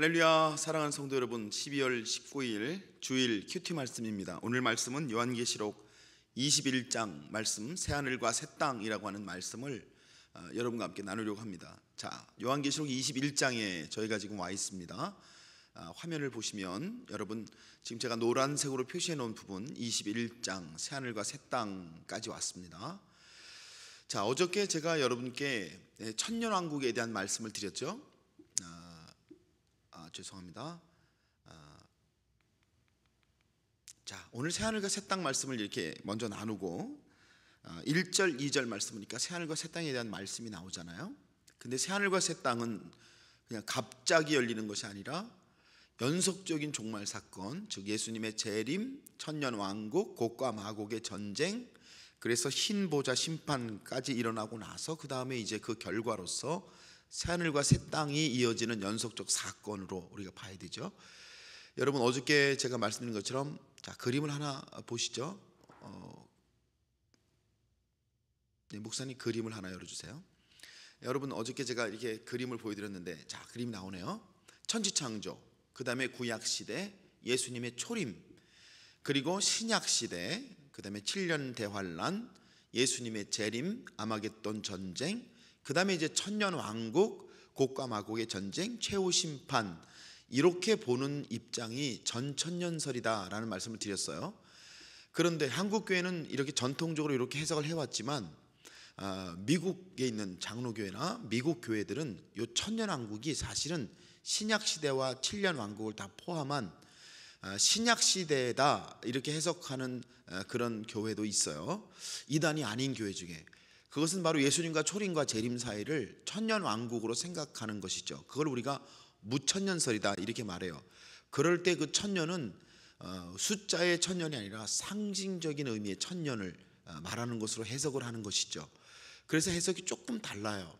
할렐루야 사랑하는 성도 여러분 12월 19일 주일 큐티 말씀입니다 오늘 말씀은 요한계시록 21장 말씀 새하늘과 새 땅이라고 하는 말씀을 어, 여러분과 함께 나누려고 합니다 자 요한계시록 21장에 저희가 지금 와 있습니다 아, 화면을 보시면 여러분 지금 제가 노란색으로 표시해 놓은 부분 21장 새하늘과 새 땅까지 왔습니다 자 어저께 제가 여러분께 네, 천년왕국에 대한 말씀을 드렸죠 죄송합니다. 아, 자 오늘 새하늘과 새 땅 말씀을 이렇게 먼저 나누고 1절 아, 2절 말씀이니까 새하늘과 새 땅에 대한 말씀이 나오잖아요. 근데 새하늘과 새 땅은 그냥 갑자기 열리는 것이 아니라 연속적인 종말 사건, 즉 예수님의 재림, 천년 왕국, 곡과 마곡의 전쟁, 그래서 흰 보좌 심판까지 일어나고 나서 그 다음에 이제 그 결과로서 새하늘과 새 땅이 이어지는 연속적 사건으로 우리가 봐야 되죠. 여러분 어저께 제가 말씀드린 것처럼 자 그림을 하나 보시죠. 어, 네, 목사님 그림을 하나 열어주세요. 여러분 어저께 제가 이렇게 그림을 보여드렸는데 자 그림이 나오네요. 천지창조, 그 다음에 구약 시대 예수님의 초림, 그리고 신약 시대, 그 다음에 7년 대환란, 예수님의 재림, 아마겟돈 전쟁, 그 다음에 이제 천년 왕국, 곡과 마곡의 전쟁, 최후 심판 이렇게 보는 입장이 전천년설이다라는 말씀을 드렸어요. 그런데 한국 교회는 이렇게 전통적으로 이렇게 해석을 해왔지만 아, 미국에 있는 장로교회나 미국 교회들은 이 천년 왕국이 사실은 신약 시대와 칠년 왕국을 다 포함한 아, 신약 시대다 이렇게 해석하는 아, 그런 교회도 있어요. 이단이 아닌 교회 중에 그것은 바로 예수님과 초림과 재림 사이를 천년 왕국으로 생각하는 것이죠. 그걸 우리가 무천년설이다 이렇게 말해요. 그럴 때 그 천년은 어, 숫자의 천년이 아니라 상징적인 의미의 천년을 어, 말하는 것으로 해석을 하는 것이죠. 그래서 해석이 조금 달라요.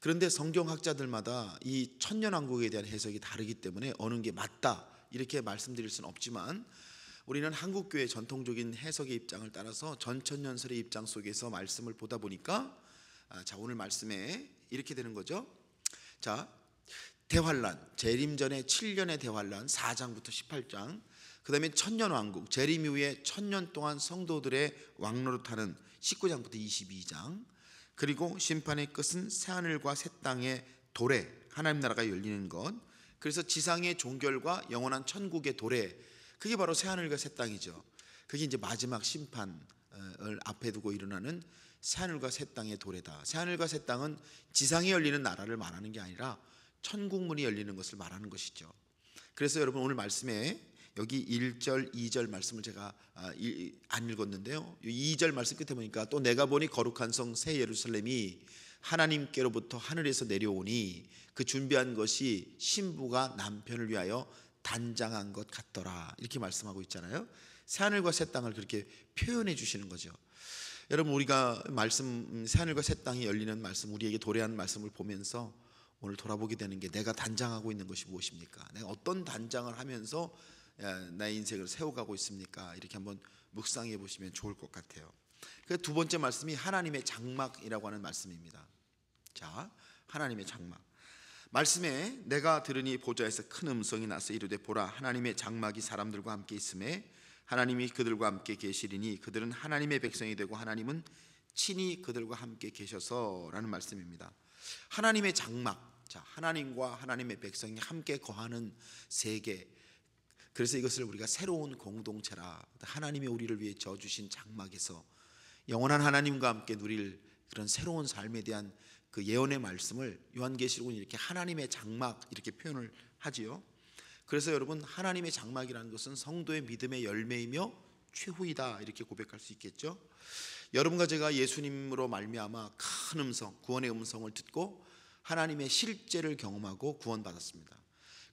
그런데 성경학자들마다 이 천년왕국에 대한 해석이 다르기 때문에 어느 게 맞다 이렇게 말씀드릴 수는 없지만 우리는 한국교회 전통적인 해석의 입장을 따라서 전천년설의 입장 속에서 말씀을 보다 보니까 아, 자 오늘 말씀에 이렇게 되는 거죠. 자 대환란 재림 전에 7년의 대환란 4장부터 18장 그 다음에 천년 왕국 재림 이후에 천년 동안 성도들의 왕노릇하는 19장부터 22장 그리고 심판의 끝은 새하늘과 새 땅의 도래 하나님 나라가 열리는 것 그래서 지상의 종결과 영원한 천국의 도래 그게 바로 새하늘과 새 땅이죠. 그게 이제 마지막 심판을 앞에 두고 일어나는 새하늘과 새 땅의 도래다. 새하늘과 새 땅은 지상이 열리는 나라를 말하는 게 아니라 천국문이 열리는 것을 말하는 것이죠. 그래서 여러분 오늘 말씀에 여기 1절, 2절 말씀을 제가 아, 안 읽었는데요. 2절 말씀 끝에 보니까 또 내가 보니 거룩한 성 새 예루살렘이 하나님께로부터 하늘에서 내려오니 그 준비한 것이 신부가 남편을 위하여 단장한 것 같더라. 이렇게 말씀하고 있잖아요. 새하늘과 새 땅을 그렇게 표현해 주시는 거죠. 여러분 우리가 말씀 음, 새하늘과 새 땅이 열리는 말씀 우리에게 도래한 말씀을 보면서 오늘 돌아보게 되는 게 내가 단장하고 있는 것이 무엇입니까? 내가 어떤 단장을 하면서 나의 인생을 세워가고 있습니까? 이렇게 한번 묵상해 보시면 좋을 것 같아요. 그 두 번째 말씀이 하나님의 장막이라고 하는 말씀입니다. 자, 하나님의 장막. 말씀에 내가 들으니 보좌에서 큰 음성이 나서 이르되 보라 하나님의 장막이 사람들과 함께 있음에 하나님이 그들과 함께 계시리니 그들은 하나님의 백성이 되고 하나님은 친히 그들과 함께 계셔서라는 말씀입니다. 하나님의 장막, 자 하나님과 하나님의 백성이 함께 거하는 세계. 그래서 이것을 우리가 새로운 공동체라 하나님이 우리를 위해 저주신 장막에서 영원한 하나님과 함께 누릴 그런 새로운 삶에 대한 그 예언의 말씀을 요한계시록은 이렇게 하나님의 장막 이렇게 표현을 하지요. 그래서 여러분 하나님의 장막이라는 것은 성도의 믿음의 열매이며 최후이다 이렇게 고백할 수 있겠죠. 여러분과 제가 예수님으로 말미암아 큰 음성, 구원의 음성을 듣고 하나님의 실제를 경험하고 구원받았습니다.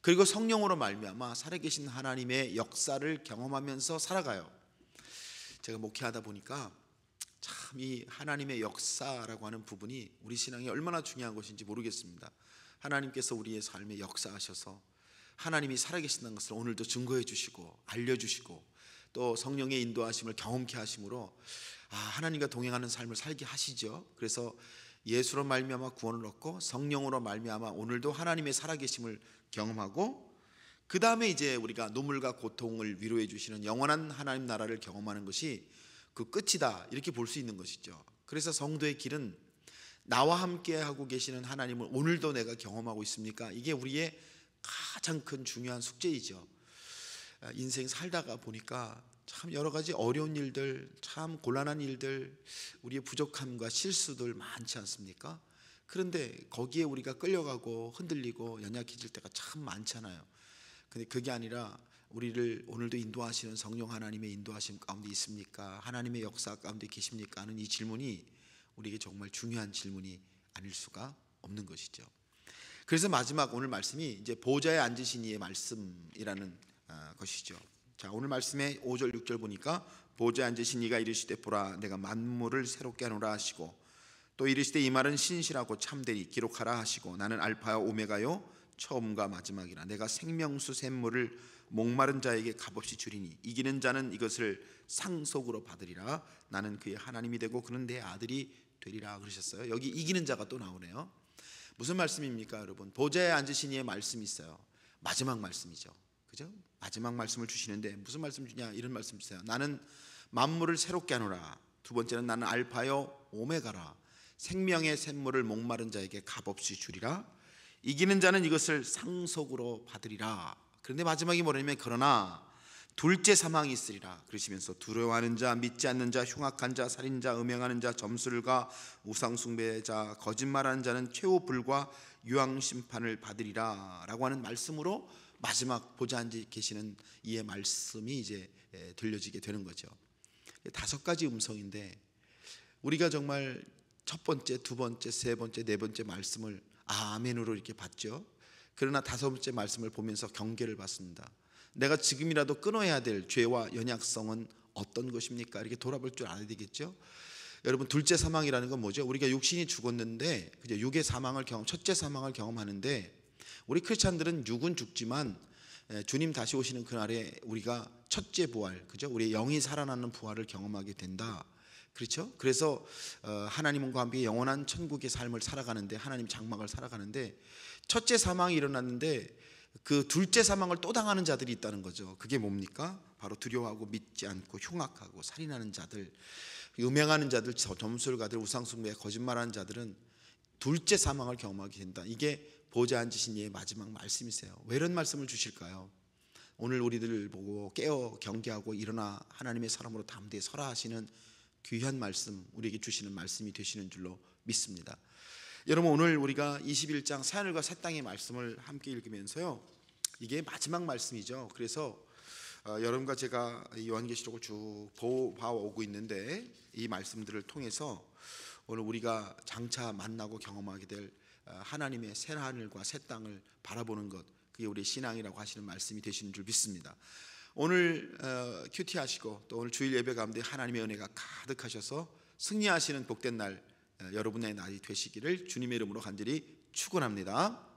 그리고 성령으로 말미암아 살아계신 하나님의 역사를 경험하면서 살아가요. 제가 목회하다 보니까 참이 하나님의 역사라고 하는 부분이 우리 신앙이 얼마나 중요한 것인지 모르겠습니다. 하나님께서 우리의 삶에 역사하셔서 하나님이 살아계신다는 것을 오늘도 증거해 주시고 알려 주시고 또 성령의 인도하심을 경험케 하심으로 아, 하나님과 동행하는 삶을 살게 하시죠. 그래서 예수로 말미암아 구원을 얻고 성령으로 말미암아 오늘도 하나님의 살아계심을 경험하고 그 다음에 이제 우리가 눈물과 고통을 위로해 주시는 영원한 하나님 나라를 경험하는 것이 그 끝이다 이렇게 볼 수 있는 것이죠. 그래서 성도의 길은 나와 함께 하고 계시는 하나님을 오늘도 내가 경험하고 있습니까? 이게 우리의 가장 큰 중요한 숙제이죠. 아, 인생 살다가 보니까 참 여러 가지 어려운 일들, 참 곤란한 일들, 우리의 부족함과 실수들 많지 않습니까? 그런데 거기에 우리가 끌려가고 흔들리고 연약해질 때가 참 많잖아요. 근데 그게 아니라 우리를 오늘도 인도하시는 성령 하나님의 인도하심 가운데 있습니까? 하나님의 역사 가운데 계십니까? 하는 이 질문이 우리에게 정말 중요한 질문이 아닐 수가 없는 것이죠. 그래서 마지막 오늘 말씀이 이제 보좌에 앉으신 이의 말씀이라는 어, 것이죠. 자, 오늘 말씀에 5절 6절 보니까 보좌에 앉으신 이가 이르시되 보라 내가 만물을 새롭게 하노라 하시고 또 이르시되 이 말은 신실하고 참되리 기록하라 하시고 나는 알파와 오메가요 처음과 마지막이라 내가 생명수 샘물을 목마른 자에게 값없이 주리니 이기는 자는 이것을 상속으로 받으리라 나는 그의 하나님이 되고 그는 내 아들이 되리라 그러셨어요. 여기 이기는 자가 또 나오네요. 무슨 말씀입니까, 여러분? 보좌에 앉으신 이의 말씀이 있어요. 마지막 말씀이죠. 그죠? 마지막 말씀을 주시는데 무슨 말씀 주냐? 이런 말씀 주세요. 나는 만물을 새롭게 하노라. 두 번째는 나는 알파요 오메가라. 생명의 샘물을 목마른 자에게 값없이 주리라. 이기는 자는 이것을 상속으로 받으리라. 그런데 마지막이 뭐냐면 그러나 둘째 사망이 있으리라 그러시면서 두려워하는 자, 믿지 않는 자, 흉악한 자, 살인자, 음행하는 자, 점술가, 우상숭배자, 거짓말하는 자는 최후 불과 유황 심판을 받으리라라고 하는 말씀으로 마지막 보좌앉아 계시는 이의 말씀이 이제 예, 들려지게 되는 거죠. 다섯 가지 음성인데 우리가 정말 첫 번째, 두 번째, 세 번째, 네 번째 말씀을 아멘으로 이렇게 봤죠 그러나 다섯 번째 말씀을 보면서 경계를 받습니다. 내가 지금이라도 끊어야 될 죄와 연약성은 어떤 것입니까? 이렇게 돌아볼 줄 알아야 되겠죠. 여러분 둘째 사망이라는 건 뭐죠? 우리가 육신이 죽었는데 그죠? 육의 사망을 경험, 첫째 사망을 경험하는데 우리 크리스찬들은 육은 죽지만 예, 주님 다시 오시는 그날에 우리가 첫째 부활, 그죠? 우리의 영이 살아나는 부활을 경험하게 된다. 그렇죠? 그래서 어, 하나님과 함께 영원한 천국의 삶을 살아가는데 하나님 장막을 살아가는데 첫째 사망이 일어났는데 그 둘째 사망을 또 당하는 자들이 있다는 거죠. 그게 뭡니까? 바로 두려워하고 믿지 않고 흉악하고 살인하는 자들, 음행하는 자들, 점술가들, 우상숭배, 거짓말하는 자들은 둘째 사망을 경험하게 된다. 이게 보좌 앉으신 이의 마지막 말씀이세요. 왜 이런 말씀을 주실까요? 오늘 우리들 보고 깨어 경계하고 일어나 하나님의 사람으로 담대히 서라 하시는 귀한 말씀 우리에게 주시는 말씀이 되시는 줄로 믿습니다. 여러분 오늘 우리가 21장 사하과새 땅의 말씀을 함께 읽으면서요. 이게 마지막 말씀이죠. 그래서 어, 여러분과 제가 요한계시록을 쭉 봐오고 있는데 이 말씀들을 통해서 오늘 우리가 장차 만나고 경험하게 될 어, 하나님의 새 하늘과 새 땅을 바라보는 것 그게 우리 신앙이라고 하시는 말씀이 되시는 줄 믿습니다. 오늘 어, 큐티하시고 또 오늘 주일 예배 가운데 하나님의 은혜가 가득하셔서 승리하시는 복된 날 어, 여러분의 날이 되시기를 주님의 이름으로 간절히 축원합니다.